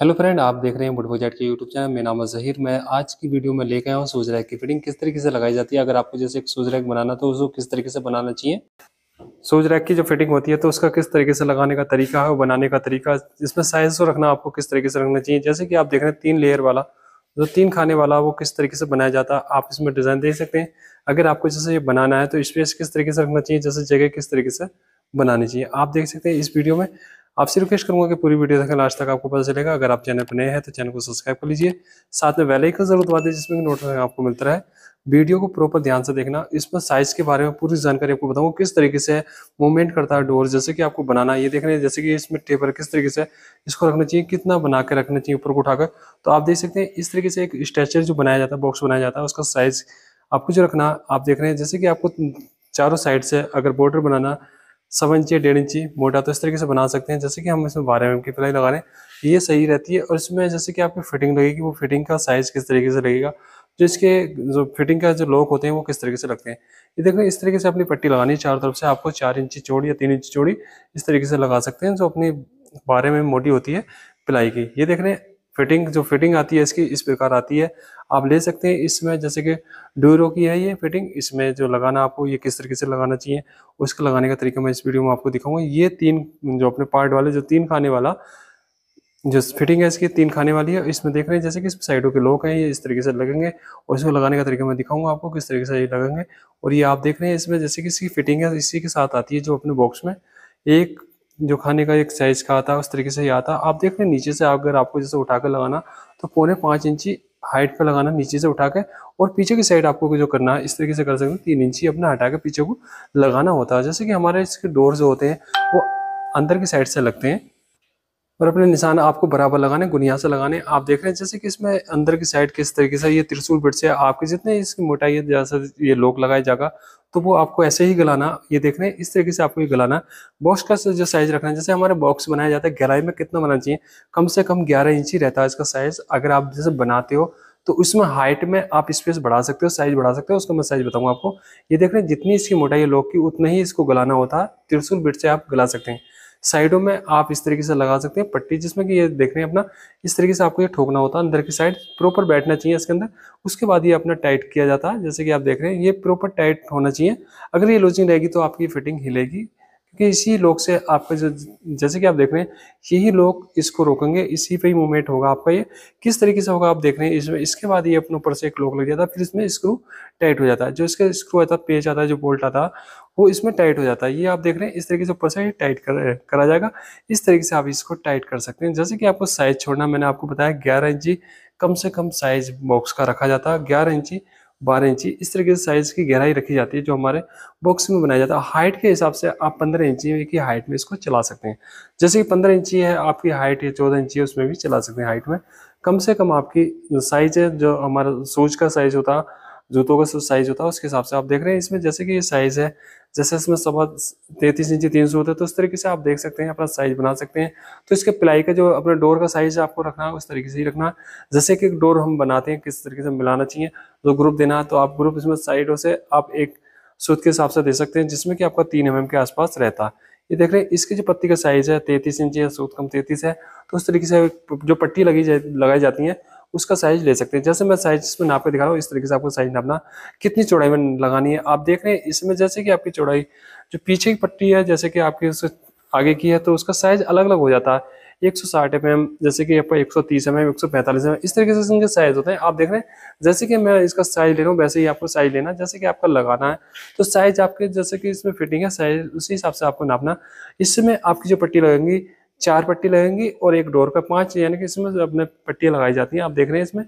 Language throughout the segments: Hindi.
हेलो फ्रेंड आप देख रहे हैं बुटबो जैट के यूट्यूब चैनल मेरा नाम जहीर मैं आज की वीडियो में लेके आया हूँ सूज की फिटिंग किस तरीके से लगाई जाती है अगर आपको जैसे एक सूज रैक बनाना तो उसको किस तरीके से बनाना चाहिए सूज रैक की जो फिटिंग होती है तो उसका किस तरीके से लगाने का तरीका है और बनाने का तरीका इसमें साइज को रखना आपको किस तरीके से रखना चाहिए जैसे कि आप देख रहे हैं तीन लेयर वाला जो तीन खाने वाला वो किस तरीके से बनाया जाता है आप इसमें डिज़ाइन दे सकते हैं अगर आपको जैसे ये बनाना है तो स्पेस किस तरीके से रखना चाहिए जैसे जगह किस तरीके से बनानी चाहिए आप देख सकते हैं इस वीडियो में आपसे रिक्वेस्ट करूंगा कि पूरी वीडियो देखें लास्ट तक आपको पता चलेगा अगर आप चैनल पर नए हैं तो चैनल को सब्सक्राइब कर लीजिए साथ में बेल आइकन जरूर दबा दीजिए जिसमें नोटिफिकेशन आपको मिलता है वीडियो को प्रॉपर ध्यान से देखना इसमें साइज के बारे में पूरी जानकारी आपको बताऊंगा किस तरीके से मूवमेंट करता है डोर जैसे कि आपको बनाना ये देखना है जैसे कि इसमें टेपर किस तरीके से इसको रखना चाहिए कितना बना के रखना चाहिए ऊपर को उठाकर तो आप देख सकते हैं इस तरीके से एक स्ट्रेचर जो बनाया जाता है बॉक्स बनाया जाता है उसका साइज आपको जो रखना आप देख रहे हैं जैसे कि आपको चारों साइड से अगर बॉर्डर बनाना सब इंची या डेढ़ इंची मोटा तो इस तरीके से बना सकते हैं जैसे कि हम इसमें बारह एम mm की प्लाई लगा रहे हैं ये सही रहती है और इसमें जैसे कि आपकी फिटिंग लगेगी वो फिटिंग का साइज़ किस तरीके से लगेगा जो इसके जो फिटिंग का जो लॉक होते हैं वो किस तरीके से लगते हैं ये देखो इस तरीके से अपनी पट्टी लगानी है चारों तरफ से आपको चार इंची चौड़ी या तीन इंची चौड़ी इस तरीके से लगा सकते हैं जो अपनी बारह में mm मोटी होती है प्लाई की ये देख रहे हैं फिटिंग जो फिटिंग आती है इसकी इस प्रकार आती है आप ले सकते हैं इसमें जैसे कि ड्यूरो की है ये फिटिंग इसमें जो लगाना आपको ये किस तरीके से लगाना चाहिए उसको लगाने का तरीका मैं इस वीडियो में आपको दिखाऊंगा ये तीन जो अपने पार्ट वाले जो तीन खाने वाला जो फिटिंग है इसकी तीन खाने वाली है इसमें देख रहे हैं जैसे कि साइडों के लोग हैं ये इस तरीके से लगेंगे और इसको लगाने का तरीका मैं दिखाऊंगा आपको किस तरीके से ये लगेंगे और ये आप देख रहे हैं इसमें जैसे कि इसकी फिटिंग है इसी के साथ आती है जो अपने बॉक्स में एक जो खाने का एक साइज का आता है उस तरीके से ही आता आप देख रहे हैं नीचे से अगर आपको जैसे उठा कर लगाना तो पौने पाँच इंची हाइट पर लगाना नीचे से उठा के और पीछे की साइड आपको जो करना है इस तरीके से कर सकते हैं तीन इंची अपना हटा के पीछे को लगाना होता है जैसे कि हमारे इसके डोर जो होते हैं वो अंदर की साइड से लगते हैं और अपने निशान आपको बराबर लगाने गुनिया से लगाने आप देख रहे हैं जैसे कि इसमें अंदर की साइड किस तरीके से ये त्रिशूल बिट से आपकी जितने इसकी मोटाई है जैसे ये लोक लगाए जाएगा तो वो आपको ऐसे ही गलाना ये देख रहे हैं इस तरीके से आपको ये गलाना बॉक्स का जो साइज रखना है जैसे हमारे बॉक्स बनाया जाता है गहराई में कितना बनाना चाहिए कम से कम ग्यारह इंच ही रहता है इसका साइज अगर आप जैसे बनाते हो तो उसमें हाइट में आप स्पेस बढ़ा सकते हो साइज बढ़ा सकते हो उसका मैं साइज बताऊंगा आपको ये देख रहे हैं जितनी इसकी मोटाई है लोक की उतना ही इसको गलाना होता है त्रिशूल बिट से आप गला सकते हैं साइडों में आप इस तरीके से लगा सकते हैं पट्टी जिसमें कि ये देख रहे हैं अपना इस तरीके से आपको ये ठोकना होता है अंदर की साइड प्रॉपर बैठना चाहिए इसके अंदर उसके बाद ये अपना टाइट किया जाता है जैसे कि आप देख रहे हैं ये प्रॉपर टाइट होना चाहिए अगर ये लोचिंग रहेगी तो आपकी फिटिंग हिलेगी क्योंकि इसी लोग से आपका जैसे कि आप देख रहे हैं यही लोग इसको रोकेंगे इसी पे ही मूवमेंट होगा आपका ये किस तरीके से होगा आप देख रहे हैं इसमें इसके बाद ये अपने ऊपर से एक लोक लग जाता है फिर इसमें स्क्रू टाइट हो जाता है जो इसका स्क्रू आता है पेज आता है जो बोल्ट आता है वो इसमें टाइट हो जाता है ये आप देख रहे हैं इस तरीके से ऊपर से टाइट कर, करा जाएगा इस तरीके से आप इसको टाइट कर सकते हैं जैसे कि आपको साइज छोड़ना मैंने आपको बताया ग्यारह इंची कम से कम साइज बॉक्स का रखा जाता है ग्यारह इंची बारह इंची इस तरीके से साइज की गहराई रखी जाती है जो हमारे बॉक्स में बनाया जाता है हाइट के हिसाब से आप पंद्रह इंची की हाइट में इसको चला सकते हैं जैसे कि पंद्रह इंची है आपकी हाइट है चौदह इंची है उसमें भी चला सकते हैं हाइट में कम से कम आपकी साइज है जो हमारा सूज का साइज होता है जूतों का साइज होता है उसके हिसाब से आप देख रहे हैं इसमें जैसे कि ये साइज है जैसे इसमें सब तैतीस इंची तीन सौ होता है तो उस तरीके से आप देख सकते हैं अपना साइज बना सकते हैं तो इसके प्लाई का जो अपने डोर का साइज आपको रखना है उस तरीके से ही रखना जैसे कि डोर हम बनाते हैं किस तरीके से मिलाना चाहिए जो तो ग्रुप देना है तो आप ग्रुप इसमें साइडों से आप एक सूद के हिसाब से दे सकते हैं जिसमें कि आपका तीन एम mm के आसपास रहता है ये देख रहे हैं इसकी जो पत्ती का साइज है तैतीस इंच या सूद कम तैतीस है तो उस तरीके से जो पट्टी लगी जा, लगाई जाती है उसका साइज ले सकते हैं जैसे मैं साइज इसमें नाप के दिखा रहा हूँ इस तरीके से आपको साइज नापना कितनी चौड़ाई में लगानी है आप देख रहे हैं इसमें जैसे कि आपकी चौड़ाई जो पीछे की पट्टी है जैसे कि आपकी उससे आगे की है तो उसका साइज अलग अलग हो जाता है एक सौ साठ एम mm, जैसे कि आपका एक सौ तीस एम mm, एक सौ पैंतालीस एम mm, इस तरीके से इनके साइज होते हैं आप देख रहे हैं जैसे कि मैं इसका साइज ले रहा हूँ वैसे ही आपको साइज लेना जैसे कि आपका लगाना है तो साइज आपके जैसे कि इसमें फिटिंग है साइज उसी हिसाब से आपको नापना इसमें आपकी जो पट्टी लगेंगी चार पट्टी लगेंगी और एक डोर का पांच यानी कि इसमें अपने पट्टियाँ लगाई जाती हैं आप देख रहे हैं इसमें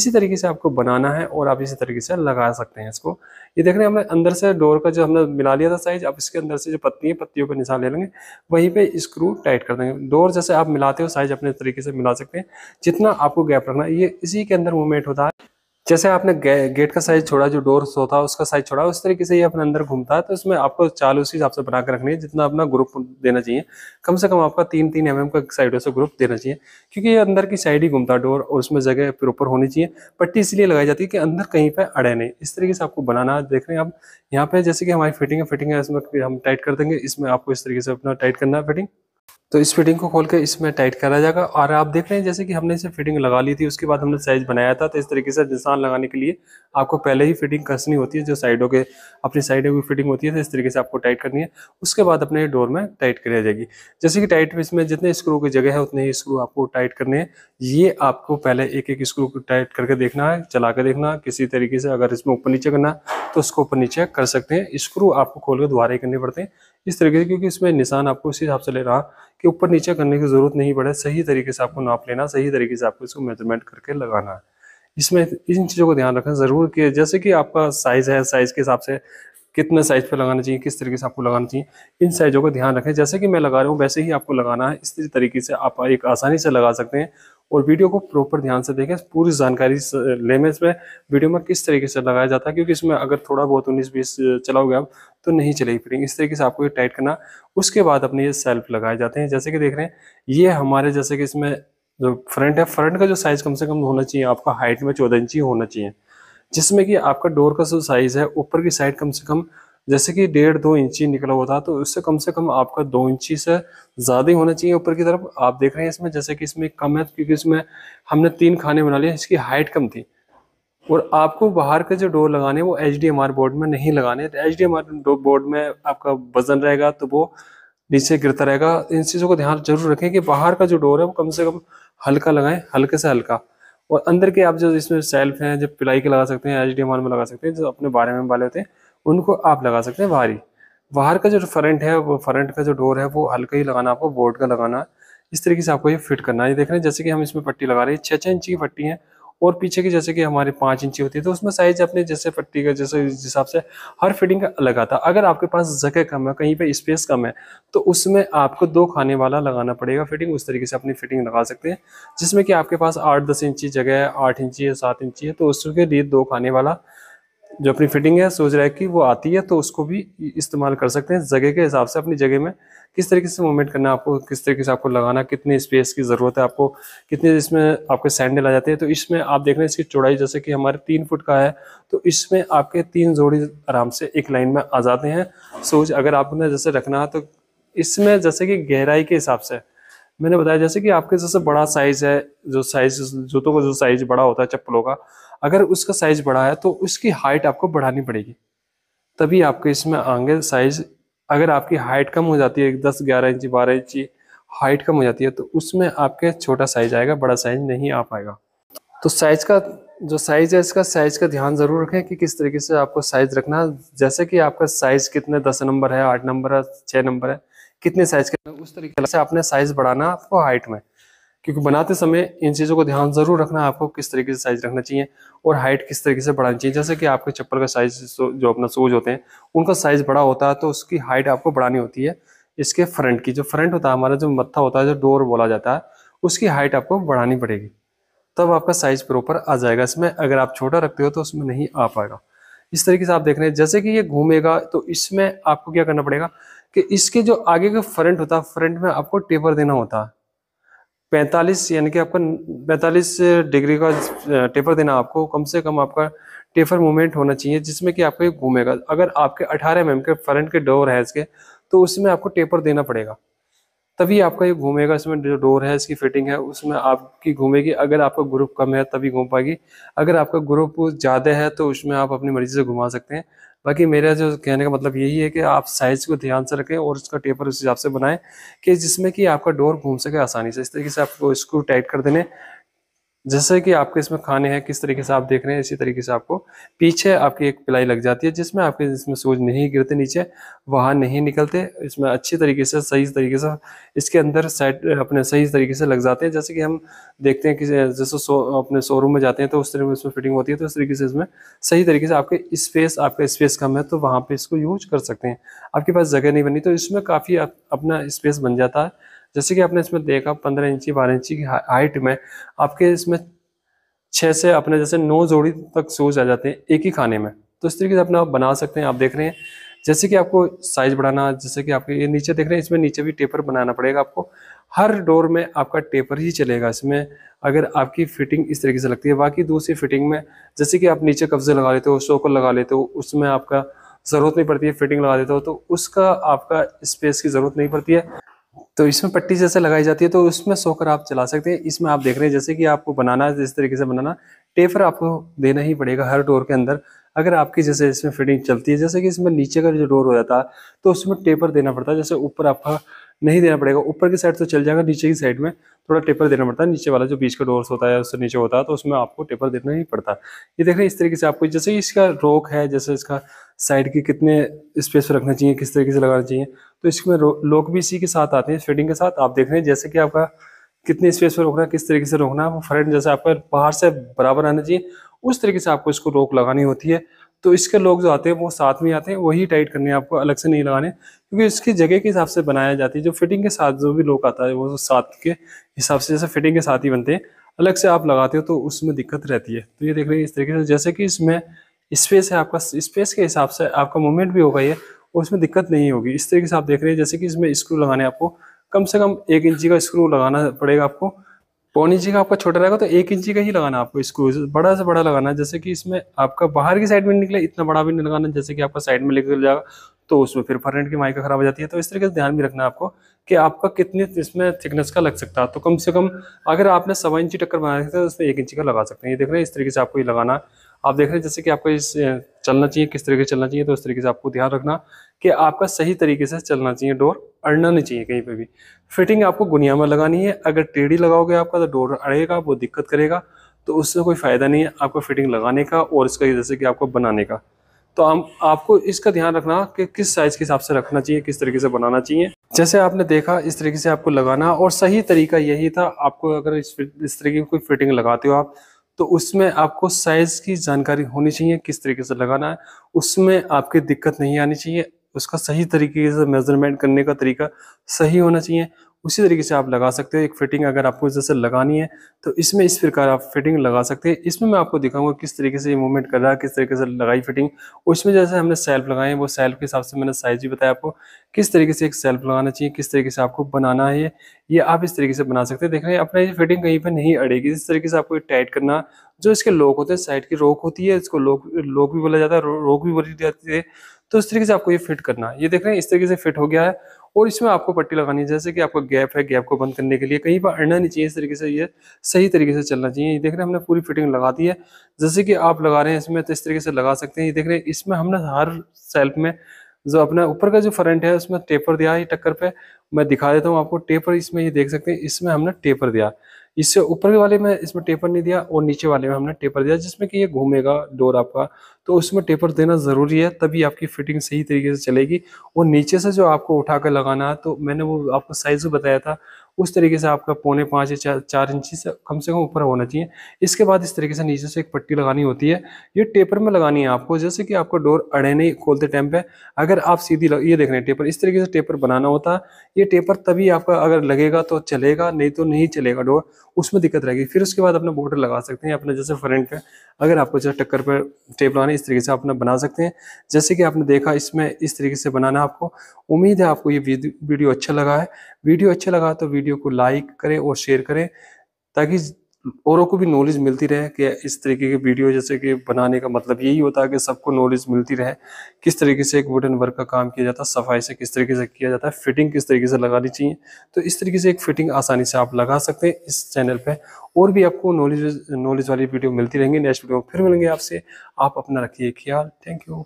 इसी तरीके से आपको बनाना है और आप इसी तरीके से लगा सकते हैं इसको ये देख रहे हैं हमने अंदर से डोर का जो हमने मिला लिया था साइज आप इसके अंदर से जो पत्ती है पत्तियों पर निशान ले लेंगे वहीं पे स्क्रू टाइट कर देंगे डोर जैसे आप मिलाते हो साइज अपने तरीके से मिला सकते हैं जितना आपको गैप रखना ये इसी के अंदर मूवमेंट होता है जैसे आपने गे, गेट का साइज छोड़ा जो डोर होता उसका साइज छोड़ा उस तरीके से ये अपने अंदर घूमता है तो इसमें आपको चाल उसी हिसाब से बना के रखनी है जितना अपना ग्रुप देना चाहिए कम से कम आपका तीन तीन एम का साइडों से ग्रुप देना चाहिए क्योंकि ये अंदर की साइड ही घूमता है डोर और उसमें जगह प्रॉपर होनी चाहिए पट्टी इसलिए लगाई जाती है कि अंदर कहीं पर अड़े नहीं इस तरीके से आपको बनाना देख रहे हैं आप यहाँ पे जैसे कि हमारी फिटिंग है फिटिंग है इसमें हम टाइट कर देंगे इसमें आपको इस तरीके से अपना टाइट करना है फिटिंग तो इस फिटिंग को खोल के इसमें टाइट करा जाएगा और आप देख रहे हैं जैसे कि हमने इसे फिटिंग लगा ली थी उसके बाद हमने साइज बनाया था तो इस तरीके से निशान लगाने के लिए आपको पहले ही फिटिंग कसनी होती है जो साइडों के अपनी साइडों की फिटिंग होती है तो इस तरीके से आपको टाइट करनी है उसके बाद अपने डोर में टाइट करी जाएगी जैसे कि टाइट में इसमें जितने स्क्रू की जगह है उतने ही स्क्रू आपको टाइट करने हैं ये आपको पहले एक एक स्क्रू को टाइट करके देखना है चला के देखना किसी तरीके से अगर इसमें ऊपर नीचे करना तो उसको ऊपर नीचे कर सकते हैं स्क्रू आपको खोल के दोबारा ही करने पड़ते हैं इस तरीके से क्योंकि इसमें निशान आपको इसी हिसाब से लेना कि ऊपर नीचे करने की ज़रूरत नहीं पड़े सही तरीके से आपको नाप लेना सही तरीके से आपको इसको मेजरमेंट करके लगाना है इसमें इन चीज़ों को ध्यान रखना ज़रूर कि जैसे कि आपका साइज़ है साइज़ के हिसाब से कितने साइज़ पर लगाना चाहिए किस तरीके से आपको लगाना चाहिए इन साइज़ों का ध्यान रखें जैसे कि मैं लगा रहा हूँ वैसे ही आपको लगाना है इस तरीके से आप एक आसानी से लगा सकते हैं और वीडियो को प्रॉपर ध्यान से देखें पूरी जानकारी में इसमें वीडियो में किस तरीके से लगाया जाता है क्योंकि इसमें अगर थोड़ा बहुत उन्नीस बीस चलाओगे आप तो नहीं चलेगी फिटिंग इस तरीके से आपको ये टाइट करना उसके बाद अपने ये सेल्फ लगाए जाते हैं जैसे कि देख रहे हैं ये हमारे जैसे कि इसमें जो फ्रंट है फ्रंट का जो साइज़ कम से कम होना चाहिए आपका हाइट में चौदह इंची होना चाहिए जिसमें कि आपका डोर का जो साइज़ है ऊपर की साइड कम से कम जैसे कि डेढ़ दो इंची निकला हुआ था तो उससे कम से कम आपका दो इंची से ज़्यादा होना चाहिए ऊपर की तरफ आप देख रहे हैं इसमें जैसे कि इसमें कम है क्योंकि इसमें हमने तीन खाने बना लिए इसकी हाइट कम थी और आपको बाहर के जो डोर लगाने वो एच बोर्ड में नहीं लगाने तो एच डी बोर्ड में आपका वजन रहेगा तो वो नीचे गिरता रहेगा इन चीज़ों को ध्यान जरूर रखें कि बाहर का जो डोर है वो कम से कम हल्का लगाएं हल्के से हल्का और अंदर के आप जो इसमें सेल्फ हैं जो पिलाई के लगा सकते हैं एच में लगा सकते हैं जो अपने बारे में वाले होते हैं उनको आप लगा सकते हैं बाहरी बाहर का जो फ्रंट है वो फ्रंट का जो डोर है वो हल्का ही लगाना आपको बोर्ड का लगाना है इस तरीके से आपको ये फिट करना है ये देख रहे हैं जैसे कि हम इसमें पट्टी लगा रहे हैं छः छः इंच की पट्टी है और पीछे की जैसे कि हमारे पाँच इंची होती है तो उसमें साइज अपने जैसे पट्टी का जैसे जिस हिसाब से हर फिटिंग का अलग आता है अगर आपके पास जगह कम है कहीं पे स्पेस कम है तो उसमें आपको दो खाने वाला लगाना पड़ेगा फिटिंग उस तरीके से अपनी फिटिंग लगा सकते हैं जिसमें कि आपके पास आठ दस इंची जगह है आठ इंची है सात इंची है तो उसके लिए दो खाने वाला जो अपनी फिटिंग है रहा है की वो आती है तो उसको भी इस्तेमाल कर सकते हैं जगह के हिसाब से अपनी जगह में किस तरीके से मूवमेंट करना आपको किस तरीके से आपको लगाना कितनी स्पेस की ज़रूरत है आपको कितने इसमें आपके सैंडल आ जाते हैं तो इसमें आप देख रहे हैं इसकी चौड़ाई जैसे कि हमारे तीन फुट का है तो इसमें आपके तीन जोड़ी आराम से एक लाइन में आ जाते हैं सोच अगर आपने जैसे रखना है तो इसमें जैसे कि गहराई के हिसाब से मैंने बताया जैसे कि आपके जैसे बड़ा साइज़ है जो साइज़ जूतों का जो साइज़ बड़ा होता है चप्पलों का अगर उसका साइज बड़ा है तो उसकी हाइट आपको बढ़ानी पड़ेगी तभी आपके इसमें आगे साइज अगर आपकी हाइट कम हो जाती है दस ग्यारह इंची बारह इंची हाइट कम हो जाती है तो उसमें आपके छोटा साइज आएगा बड़ा साइज नहीं आ पाएगा तो साइज का जो साइज है इसका साइज का ध्यान जरूर रखें कि किस तरीके से आपको साइज रखना जैसे कि आपका साइज कितने दस नंबर है आठ नंबर है छः नंबर है कितने साइज के उस तरीके से आपने साइज बढ़ाना आपको हाइट में क्योंकि बनाते समय इन चीज़ों को ध्यान ज़रूर रखना आपको किस तरीके से साइज़ रखना चाहिए और हाइट किस तरीके से बढ़ानी चाहिए जैसे कि आपके चप्पल का साइज़ जो अपना शूज़ होते हैं उनका साइज़ बड़ा होता है तो उसकी हाइट आपको बढ़ानी होती है इसके फ्रंट की जो फ्रंट होता है हमारा जो मत्था होता है जो डोर बोला जाता है उसकी हाइट आपको बढ़ानी पड़ेगी तब आपका साइज़ प्रॉपर आ जाएगा इसमें अगर आप छोटा रखते हो तो उसमें नहीं आ पाएगा इस तरीके से आप देख रहे हैं जैसे कि ये घूमेगा तो इसमें आपको क्या करना पड़ेगा कि इसके जो आगे का फ्रंट होता है फ्रंट में आपको टेपर देना होता है पैंतालीस यानी कि आपका पैंतालीस डिग्री का टेपर देना आपको कम से कम आपका टेपर मूवमेंट होना चाहिए जिसमें कि आपको ये घूमेगा अगर आपके अठारह एम mm के फ्रंट के डोर है इसके तो उसमें आपको टेपर देना पड़ेगा तभी आपका ये घूमेगा इसमें जो डोर है इसकी फिटिंग है उसमें आपकी घूमेगी अगर आपका ग्रुप कम है तभी घूम पाएगी अगर आपका ग्रुप ज़्यादा है तो उसमें आप अपनी मर्ज़ी से घुमा सकते हैं बाकी मेरा जो कहने का मतलब यही है कि आप साइज को ध्यान से रखें और इसका टेपर उस हिसाब से बनाएं कि जिसमें कि आपका डोर घूम सके आसानी से इस तरीके से आपको स्क्रू टाइट कर देने जैसे कि आपके इसमें खाने हैं किस तरीके से आप देख रहे हैं इसी तरीके से आपको पीछे आपकी एक पिलाई लग जाती है जिसमें आपके इसमें सूज नहीं गिरते नीचे वहाँ नहीं निकलते इसमें अच्छी तरीके से सही तरीके से इसके अंदर सेट अपने सही तरीके से लग जाते हैं जैसे कि हम देखते हैं कि जैसे सो अपने शोरूम में जाते हैं तो उस तरीके इसमें फिटिंग होती है तो इस तरीके से इसमें सही तरीके से आपके स्पेस आपका स्पेस कम है तो वहाँ पर इसको यूज कर सकते हैं आपके पास जगह नहीं बनी तो इसमें काफ़ी अपना स्पेस बन जाता है जैसे कि आपने इसमें देखा पंद्रह इंची बारह इंची की हाइट में आपके इसमें छः से अपने जैसे नौ जोड़ी तक शूज़ आ जाते हैं एक ही खाने में तो इस तरीके से अपना आप बना सकते हैं आप देख रहे हैं जैसे कि आपको साइज बढ़ाना जैसे कि आपके ये नीचे देख रहे हैं इसमें नीचे भी टेपर बनाना पड़ेगा आपको हर डोर में आपका टेपर ही चलेगा इसमें अगर आपकी फिटिंग इस तरीके से लगती है बाकी दूसरी फिटिंग में जैसे कि आप नीचे कब्जे लगा लेते हो शोकल लगा लेते हो उसमें आपका ज़रूरत नहीं पड़ती है फिटिंग लगा देते हो तो उसका आपका स्पेस की ज़रूरत नहीं पड़ती है तो इसमें पट्टी जैसे लगाई जाती है तो उसमें सोकर आप चला सकते हैं इसमें आप देख रहे हैं जैसे कि आपको बनाना है जिस तरीके से बनाना टेपर आपको देना ही पड़ेगा हर डोर के अंदर अगर आपकी जैसे इसमें फिटिंग चलती है जैसे कि इसमें नीचे का जो डोर हो जाता है तो उसमें टेपर देना पड़ता है जैसे ऊपर आपका नहीं देना पड़ेगा ऊपर की साइड तो चल जाएगा नीचे की साइड में थोड़ा टेपर देना पड़ता है नीचे वाला जो बीच का डोर्स होता है उससे नीचे होता है तो उसमें आपको टेपर देना ही पड़ता है ये देख रहे हैं इस तरीके से आपको जैसे इसका रोक है जैसे इसका साइड की कितने स्पेस पर रखना चाहिए किस तरीके से लगाना चाहिए तो इसमें लोक भी इसी के साथ आते हैं फिटिंग के साथ आप देख रहे हैं जैसे कि आपका कितने स्पेस पर रोकना है किस तरीके से रोकना है फ्रंट जैसे आपका बाहर से बराबर आना चाहिए उस तरीके से आपको इसको रोक लगानी होती है तो इसके लोग जो आते हैं वो साथ में आते हैं वही टाइट करने आपको अलग से नहीं लगाने क्योंकि इसकी जगह के हिसाब से बनाया जाती है जो फिटिंग के साथ जो भी लोग आता है वो साथ के हिसाब से जैसे फिटिंग के साथ ही बनते हैं अलग से आप लगाते हो तो उसमें दिक्कत रहती है तो ये देख रहे हैं इस तरीके से जैसे कि इसमें स्पेस है आपका स्पेस के हिसाब से आपका मूवमेंट भी होगा ये और उसमें दिक्कत नहीं होगी इस तरीके से आप देख रहे हैं जैसे कि इसमें स्क्रू लगाने आपको कम से कम एक इंची का स्क्रू लगाना पड़ेगा आपको पौन इंची का आपका छोटा रहेगा तो एक इंची का ही लगाना आपको इसको बड़ा से बड़ा लगाना जैसे कि इसमें आपका बाहर की साइड में निकले इतना बड़ा भी नहीं लगाना जैसे कि आपका साइड में निकल जाएगा तो उसमें फिर फरेंट की माइका खराब हो जाती है तो इस तरीके से ध्यान भी रखना आपको कि आपका कितने इसमें थिकनेस का लग सकता है तो कम से कम अगर आपने सवा इंची टक्कर बना सकते तो उसमें एक इंची का लगा सकते हैं ये देख रहे हैं इस तरीके से आपको ये लगाना आप देख रहे हैं जैसे कि आपका इस चलना चाहिए किस तरीके से चलना चाहिए तो उस तरीके से आपको ध्यान रखना कि आपका सही तरीके से चलना चाहिए डोर अड़ना नहीं चाहिए कहीं पर भी फिटिंग आपको गुनिया में लगानी है अगर टेढ़ी लगाओगे आपका तो डोर अड़ेगा वो दिक्कत करेगा तो उससे कोई फ़ायदा नहीं है आपको फिटिंग लगाने का और इसका जैसे कि आपको बनाने का तो हम आपको इसका ध्यान रखना कि किस साइज़ के हिसाब से रखना चाहिए किस तरीके से बनाना चाहिए जैसे आपने देखा इस तरीके से आपको लगाना और सही तरीका यही था आपको अगर इस इस तरीके की कोई फिटिंग लगाते हो आप तो उसमें आपको साइज की जानकारी होनी चाहिए किस तरीके से लगाना है उसमें आपकी दिक्कत नहीं आनी चाहिए उसका सही तरीके से मेजरमेंट करने का तरीका सही होना चाहिए उसी तरीके से आप लगा सकते हो एक फिटिंग अगर आपको जैसे लगानी है तो इसमें इस प्रकार आप फिटिंग लगा सकते हैं इसमें मैं आपको दिखाऊंगा किस तरीके से ये मूवमेंट कर रहा है किस तरीके से लगाई फिटिंग उसमें जैसे हमने सेल्फ लगाए हैं वो सेल्फ के हिसाब से मैंने साइज भी बताया आपको किस तरीके से एक सेल्फ लगाना चाहिए किस तरीके से आपको बनाना है ये आप इस तरीके से बना सकते हैं देख रहे हैं अपना ये फिटिंग कहीं पर नहीं अड़ेगी इस तरीके से आपको टाइट करना जो इसके लोक होते हैं साइड की रोक होती है इसको लोक लोक भी बोला जाता है रोक भी बोली जाती है तो इस तरीके से आपको ये फिट करना है ये देख रहे हैं इस तरीके से फिट हो गया है और इसमें आपको पट्टी लगानी है जैसे कि आपका गैप है गैप को बंद करने के लिए कहीं पर अड़ना नहीं चाहिए इस तरीके से ये सही तरीके से चलना चाहिए ये देख रहे हैं हमने पूरी फिटिंग लगा दी है जैसे कि आप लगा रहे हैं इसमें तो इस तरीके से लगा सकते हैं ये देख रहे हैं इसमें हमने हर सेल्फ में जो अपना ऊपर का जो फ्रंट है उसमें टेपर दिया है टक्कर पे मैं दिखा देता हूँ आपको टेपर इसमें ये देख सकते हैं इसमें हमने टेपर दिया इससे ऊपर वाले में इसमें टेपर नहीं दिया और नीचे वाले में हमने टेपर दिया जिसमें कि ये घूमेगा डोर आपका तो उसमें टेपर देना ज़रूरी है तभी आपकी फिटिंग सही तरीके से चलेगी और नीचे से जो आपको उठा कर लगाना है तो मैंने वो आपको साइज़ बताया था उस तरीके से आपका पौने पाँच या चार चार इंची से कम से कम ऊपर होना चाहिए इसके बाद इस तरीके से नीचे से एक पट्टी लगानी होती है ये टेपर में लगानी है आपको जैसे कि आपका डोर अड़े नहीं खोलते टाइम पे अगर आप सीधी लग, ये देख रहे हैं टेपर इस तरीके से टेपर बनाना होता है ये टेपर तभी आपका अगर लगेगा तो चलेगा नहीं तो नहीं चलेगा डोर उसमें दिक्कत रहेगी फिर उसके बाद अपना बोर्डर लगा सकते हैं अपने जैसे फ्रंट है अगर आपको जैसे टक्कर पर टेप लगानी इस तरीके से आप अपना बना सकते हैं जैसे कि आपने देखा इसमें इस तरीके से बनाना आपको उम्मीद है आपको ये वीडियो अच्छा लगा है वीडियो अच्छा लगा तो वीडियो को लाइक करें और शेयर करें ताकि औरों को भी नॉलेज मिलती रहे कि इस तरीके के वीडियो जैसे कि बनाने का मतलब यही होता है कि सबको नॉलेज मिलती रहे किस तरीके से एक वुडन वर्क का काम किया जाता है सफाई से किस तरीके से किया जाता है फिटिंग किस तरीके से लगानी चाहिए तो इस तरीके से एक फिटिंग आसानी से आप लगा सकते हैं इस चैनल पर और भी आपको नॉलेज नॉलेज वाली वीडियो मिलती रहेंगी नेक्स्ट वीडियो फिर मिलेंगे आपसे आप अपना रखिए ख्याल थैंक यू